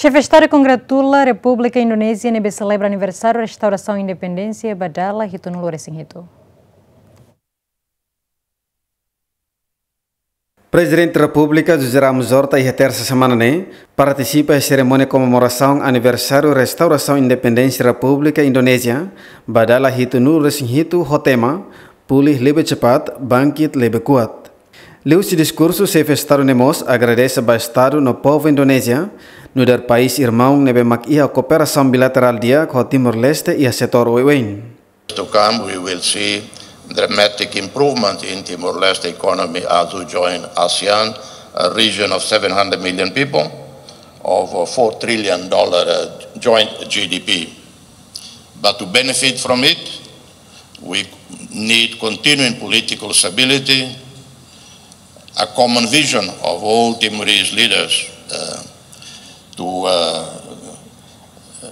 Chefe de Estado congratula a República Indonésia e celebra aniversário da restauração da independência Badala Ritono Loresin Presidente da República José Ramos Horta e a terça semana né, participa da cerimônia comemoração aniversário da restauração independência da República Indonésia Badala Ritono Loresin Hotema Pulih Lebe Cepat Bangkit Lebe Kuat. Leu-se discurso, chefe de Estado Nemos agradece ao Estado no povo Indonésia Nudar país irmaung nebe mak ia cooperação bilateral dia com Timor-Leste e a setor To come we will see dramatic improvement in Timor-Leste economy as we join ASEAN, a region of 700 million people, of $4 trillion uh, joint GDP. But to benefit from it, we need continuing political stability, a common vision of all Timorese leaders uh, to uh, uh,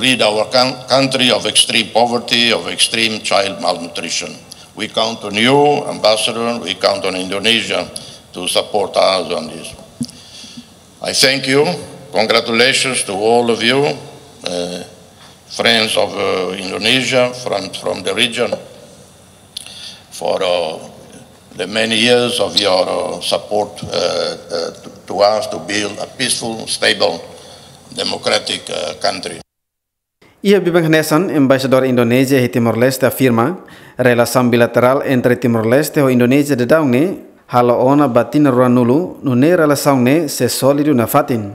rid our country of extreme poverty, of extreme child malnutrition. We count on you, Ambassador, we count on Indonesia to support us on this. I thank you. Congratulations to all of you, uh, friends of uh, Indonesia from, from the region, for uh, the many years of your uh, support uh, uh, to, to us to build a peaceful, stable, democratic country. Ia Bibang Hnesan, embaixador Indonesia e Timor-Leste, afirma relasi bilateral entre Timor-Leste e Indonesia, de Daungne halo ona batin ruanulu nune relação ne se sólido na fatin.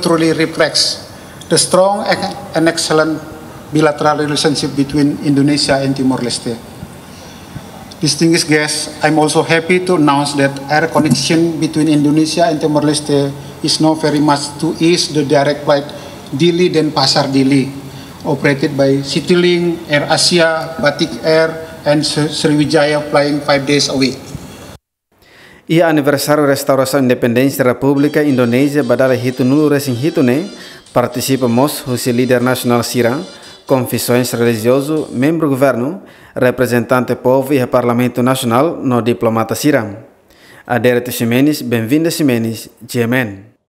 Truly reflects the strong and excellent bilateral relationship between Indonesia and Timor-Leste. Distinguished guests, I'm also happy to announce that air connection between Indonesia and Timor-Leste is now very much to ease the direct flight Dili dan Pasar Dili, operated by CityLink, Air Asia, Batik Air, and Sriwijaya flying five days a week. Ia aniversário restauração independência da Indonesia, Indonésia badala hitu nulu resing hitune, participamos husi líder nasional Sirang, confissões religioso, membro governo, representante povo e parlamento nacional no diplomata Siram. Aderto Ximenes, bem-vinda Ximenes, Tiemen.